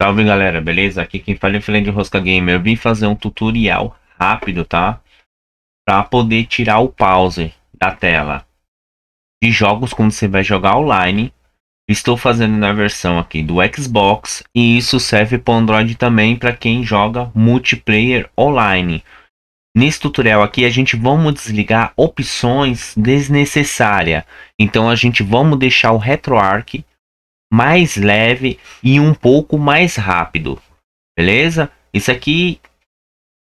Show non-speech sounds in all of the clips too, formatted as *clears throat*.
Salve galera, beleza? Aqui quem fala é o Filé de Rosca Gamer. Eu vim fazer um tutorial rápido, tá? Pra poder tirar o pause da tela de jogos quando você vai jogar online. Estou fazendo na versão aqui do Xbox e isso serve para Android também para quem joga multiplayer online. Nesse tutorial aqui a gente vamos desligar opções desnecessárias. Então a gente vamos deixar o RetroArch mais leve e um pouco mais rápido, beleza? Isso aqui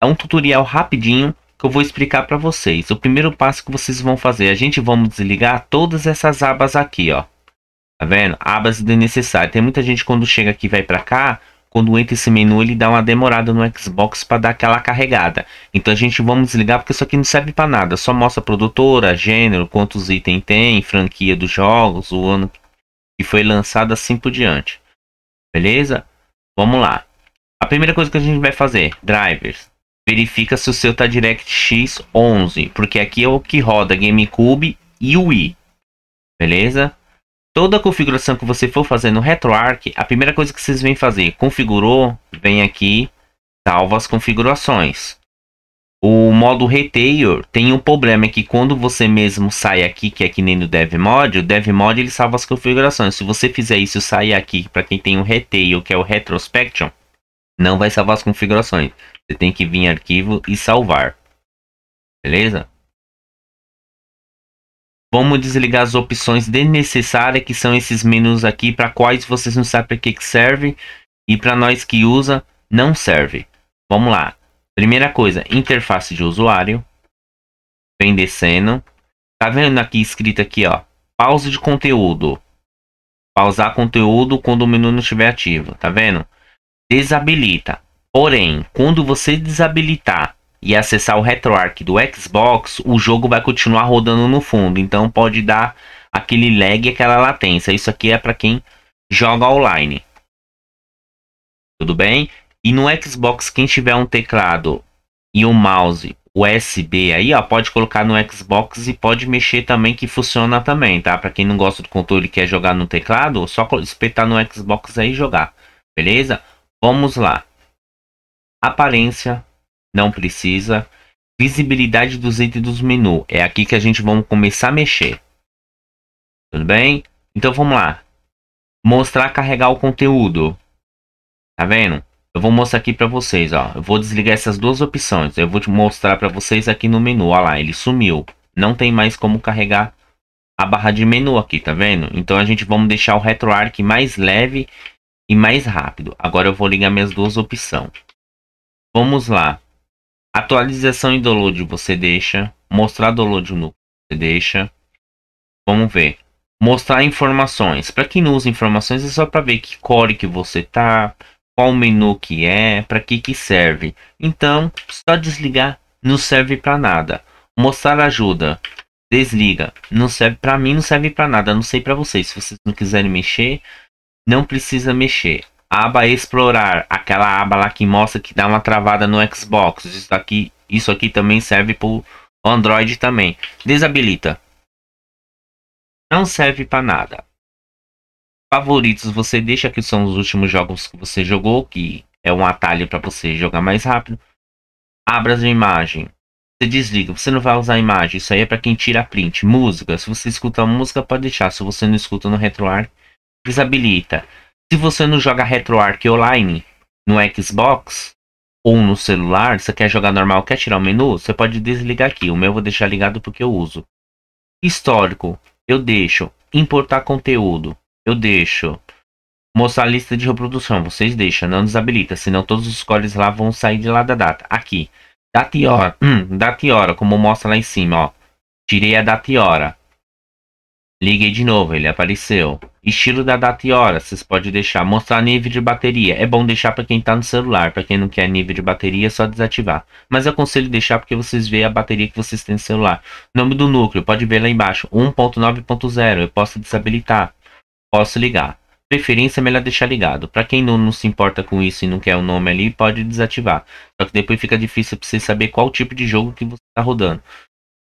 é um tutorial rapidinho que eu vou explicar para vocês. O primeiro passo que vocês vão fazer, a gente vamos desligar todas essas abas aqui, ó. Tá vendo? Abas desnecessárias. Tem muita gente quando chega aqui vai para cá, quando entra esse menu ele dá uma demorada no Xbox para dar aquela carregada. Então a gente vamos desligar porque isso aqui não serve para nada. Só mostra produtora, gênero, quantos itens tem, franquia dos jogos, o ano que e foi lançado assim por diante. Beleza? Vamos lá. A primeira coisa que a gente vai fazer, drivers. Verifica se o seu tá DirectX 11, porque aqui é o que roda GameCube e Wii. Beleza? Toda configuração que você for fazer no RetroArch, a primeira coisa que vocês vêm fazer, configurou, vem aqui, salva as configurações. O modo Retail tem um problema é que quando você mesmo sai aqui, que é que nem no DevMod, o DevMod ele salva as configurações. Se você fizer isso sair aqui, para quem tem o Retail, que é o Retrospection, não vai salvar as configurações. Você tem que vir em arquivo e salvar. Beleza? Vamos desligar as opções desnecessárias que são esses menus aqui, para quais vocês não sabem para que, que serve e para nós que usa, não serve. Vamos lá. Primeira coisa, interface de usuário. Vem descendo. Tá vendo aqui escrito aqui, ó. Pausa de conteúdo. Pausar conteúdo quando o menu não estiver ativo. Tá vendo? Desabilita. Porém, quando você desabilitar e acessar o RetroArch do Xbox, o jogo vai continuar rodando no fundo. Então pode dar aquele lag e aquela latência. Isso aqui é para quem joga online. Tudo bem? E no Xbox, quem tiver um teclado e um mouse USB aí, ó, pode colocar no Xbox e pode mexer também que funciona também, tá? Para quem não gosta do controle e quer jogar no teclado, só espetar no Xbox aí e jogar. Beleza? Vamos lá. Aparência não precisa. Visibilidade dos itens dos menus. É aqui que a gente vamos começar a mexer. Tudo bem? Então vamos lá. Mostrar carregar o conteúdo. Tá vendo? Eu vou mostrar aqui para vocês, ó. Eu vou desligar essas duas opções. Eu vou te mostrar para vocês aqui no menu. Olha lá, ele sumiu. Não tem mais como carregar a barra de menu aqui, tá vendo? Então a gente vamos deixar o RetroArch mais leve e mais rápido. Agora eu vou ligar minhas duas opções. Vamos lá. Atualização e download você deixa. Mostrar download no você deixa. Vamos ver. Mostrar informações. Para quem não usa informações é só para ver que core que você tá qual menu que é, para que que serve. Então, só desligar não serve para nada. Mostrar ajuda, desliga, não serve para mim, não serve para nada, não sei para vocês. Se vocês não quiserem mexer, não precisa mexer. Aba explorar, aquela aba lá que mostra que dá uma travada no Xbox. Isso aqui, isso aqui também serve para o Android também. Desabilita. Não serve para nada favoritos você deixa que são os últimos jogos que você jogou, que é um atalho para você jogar mais rápido. Abra a imagem. Você desliga, você não vai usar a imagem, isso aí é para quem tira print. Música, se você escuta a música pode deixar, se você não escuta no RetroArch, desabilita. Se você não joga RetroArch online no Xbox ou no celular, você quer jogar normal, quer tirar o menu, você pode desligar aqui. O meu eu vou deixar ligado porque eu uso. Histórico, eu deixo importar conteúdo eu deixo. Mostrar a lista de reprodução. Vocês deixam, não desabilita, senão todos os cores lá vão sair de lá da data. Aqui. Data e hora. Hum, *clears throat* data e hora, como mostra lá em cima, ó. Tirei a data e hora. Liguei de novo, ele apareceu. Estilo da data e hora, vocês podem deixar. Mostrar nível de bateria. É bom deixar para quem está no celular. Para quem não quer nível de bateria, é só desativar. Mas eu aconselho deixar porque vocês veem a bateria que vocês têm no celular. Nome do núcleo, pode ver lá embaixo. 1.9.0, eu posso desabilitar posso ligar. Preferência é melhor deixar ligado. Para quem não, não, se importa com isso e não quer o nome ali, pode desativar. Só que depois fica difícil para você saber qual tipo de jogo que você está rodando.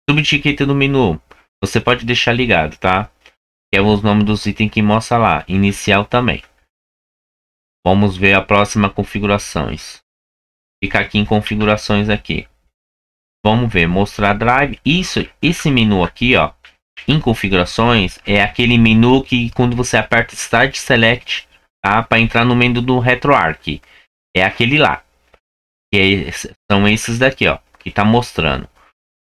Subtiqueta no menu. Você pode deixar ligado, tá? Que é os nomes dos itens que mostra lá. Inicial também. Vamos ver a próxima configurações. Ficar aqui em configurações aqui. Vamos ver, mostrar drive. Isso, esse menu aqui, ó em configurações é aquele menu que quando você aperta Start Select tá, para entrar no menu do RetroArch. É aquele lá. Que é são esses daqui, ó, que está mostrando.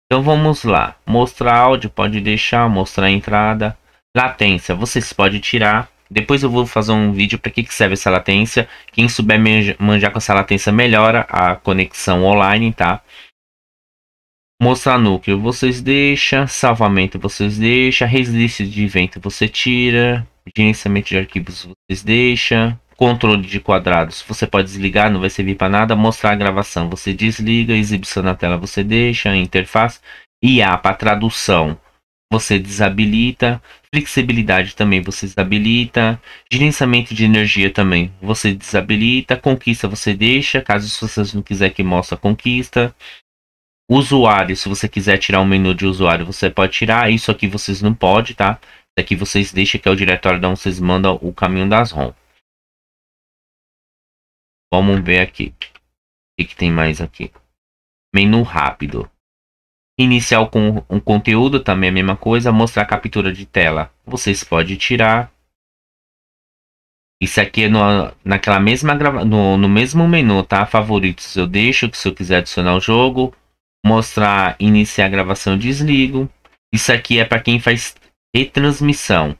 Então vamos lá. Mostrar áudio, pode deixar, mostrar entrada. Latência, vocês podem tirar. Depois eu vou fazer um vídeo para que, que serve essa latência. Quem souber manjar com essa latência melhora a conexão online, tá? Mostrar núcleo vocês deixam, salvamento vocês deixa resistência de vento você tira, gerenciamento de arquivos vocês deixam, controle de quadrados você pode desligar, não vai servir para nada, mostrar a gravação você desliga, exibição na tela você deixa, interface, IA para tradução você desabilita, flexibilidade também você desabilita, gerenciamento de energia também você desabilita, conquista você deixa, caso vocês não quiser que mostre a conquista, Usuário, se você quiser tirar o menu de usuário, você pode tirar. Isso aqui vocês não podem, tá? Aqui vocês deixam que é o diretório onde vocês mandam o caminho das ROM. Vamos ver aqui. O que, que tem mais aqui? Menu rápido. Iniciar com um conteúdo também a mesma coisa. Mostrar captura de tela. Vocês podem tirar. Isso aqui é no, naquela mesma no, no mesmo menu, tá? Favoritos eu deixo. Se eu quiser adicionar o jogo, mostrar iniciar a gravação, desligo. Isso aqui é para quem faz retransmissão. O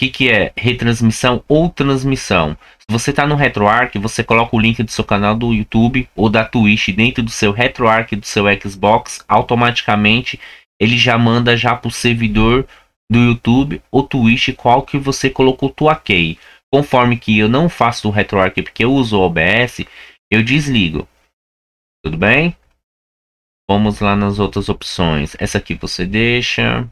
que, que é retransmissão ou transmissão? Se você está no RetroArch, você coloca o link do seu canal do YouTube ou da Twitch dentro do seu RetroArch do seu Xbox, automaticamente ele já manda já para o servidor do YouTube ou Twitch qual que você colocou tua key. Conforme que eu não faço o RetroArch porque eu uso o OBS, eu desligo. Tudo bem? Vamos lá nas outras opções. Essa aqui você deixa.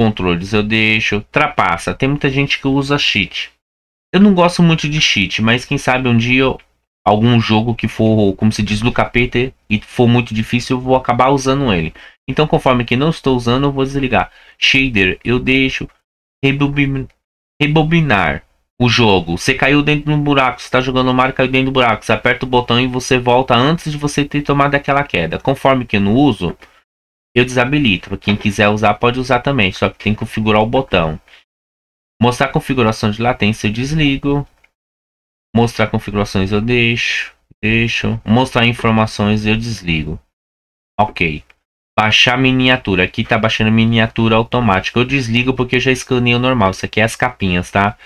Controles eu deixo. Trapaça. Tem muita gente que usa cheat. Eu não gosto muito de cheat, mas quem sabe um dia algum jogo que for, como se diz, do capeta e for muito difícil, eu vou acabar usando ele. Então, conforme que não estou usando, eu vou desligar. Shader eu deixo. Rebobinar o jogo. Você caiu dentro de um buraco, você está jogando o Mario, caiu dentro do buraco. Você aperta o botão e você volta antes de você ter tomado aquela queda. Conforme que não uso, eu desabilito. Quem quiser usar pode usar também, só que tem que configurar o botão. Mostrar configuração de latência eu desligo. Mostrar configurações eu deixo. Deixo. Mostrar informações eu desligo. Ok. Baixar miniatura. Aqui está baixando miniatura automática. Eu desligo porque eu já escaneio normal. Isso aqui é as capinhas, tá?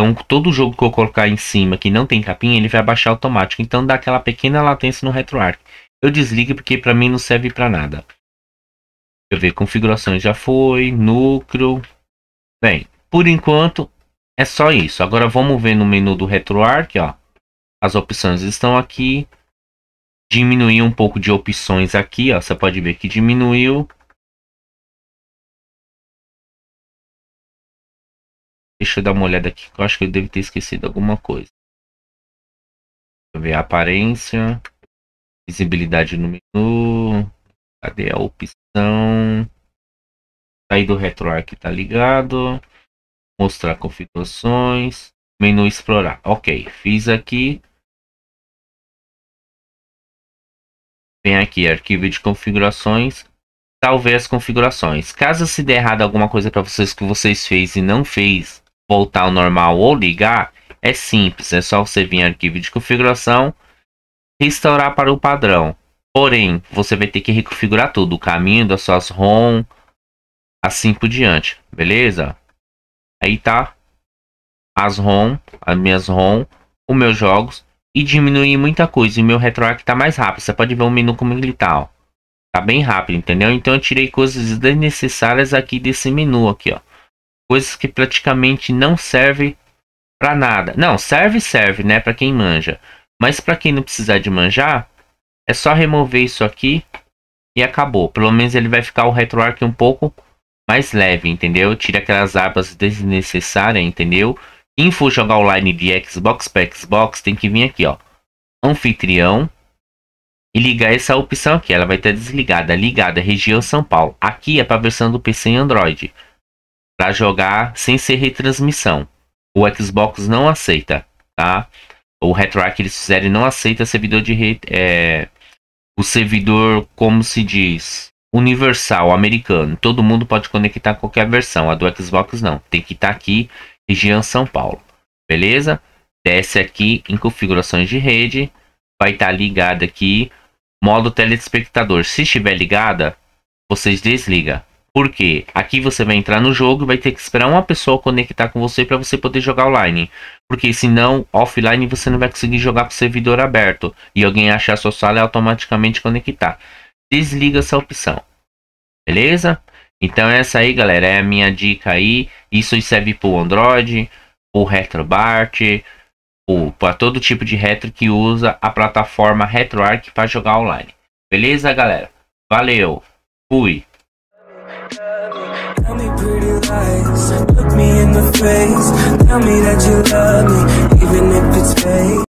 Então, todo jogo que eu colocar em cima que não tem capinha, ele vai baixar automático. Então, dá aquela pequena latência no RetroArch. Eu desligo porque para mim não serve para nada. Deixa eu ver, configurações já foi, núcleo. Bem, por enquanto é só isso. Agora vamos ver no menu do RetroArch, ó. As opções estão aqui. Diminuir um pouco de opções aqui, ó. Você pode ver que diminuiu. Deixa eu dar uma olhada aqui, que eu acho que eu devo ter esquecido alguma coisa. Deixa eu ver a aparência. Visibilidade no menu. Cadê a opção? Sair do RetroArch tá ligado. Mostrar configurações. Menu explorar. Ok, fiz aqui. Vem aqui, arquivo de configurações. Talvez configurações. Caso se der errado alguma coisa para vocês que vocês fez e não fez, voltar ao normal ou ligar, é simples, é só você vir em arquivo de configuração, restaurar para o padrão. Porém, você vai ter que reconfigurar tudo, o caminho das suas ROM, assim por diante, beleza? Aí tá as ROM, as minhas ROM, os meus jogos e diminuir muita coisa. E meu retroarch tá mais rápido, você pode ver o menu como ele tá, ó. Tá bem rápido, entendeu? Então eu tirei coisas desnecessárias aqui desse menu aqui, ó coisas que praticamente não servem para nada. Não, serve, serve, né, para quem manja. Mas para quem não precisar de manjar, é só remover isso aqui e acabou. Pelo menos ele vai ficar o retroarc um pouco mais leve, entendeu? Tira aquelas abas desnecessárias, entendeu? Info jogar online de Xbox para Xbox, tem que vir aqui, ó. Anfitrião. E ligar essa opção aqui. Ela vai estar desligada. Ligada, região São Paulo. Aqui é para versão do PC em Android para jogar sem ser retransmissão. O Xbox não aceita, tá? O Retrack eles fizeram não aceita servidor de re... é... o servidor como se diz universal americano. Todo mundo pode conectar qualquer versão. A do Xbox não. Tem que estar tá aqui região São Paulo. Beleza? Desce aqui em configurações de rede, vai estar tá ligado aqui modo telespectador. Se estiver ligada, vocês desliga porque aqui você vai entrar no jogo e vai ter que esperar uma pessoa conectar com você para você poder jogar online. Porque senão, offline você não vai conseguir jogar com o servidor aberto. E alguém achar sua sala e automaticamente conectar. Desliga essa opção. Beleza? Então essa aí, galera, é a minha dica aí. Isso serve para o Android, o RetroBart, para todo tipo de retro que usa a plataforma RetroArch para jogar online. Beleza, galera? Valeu! Fui! lies Look me in the face Tell me that you love me Even if it's fake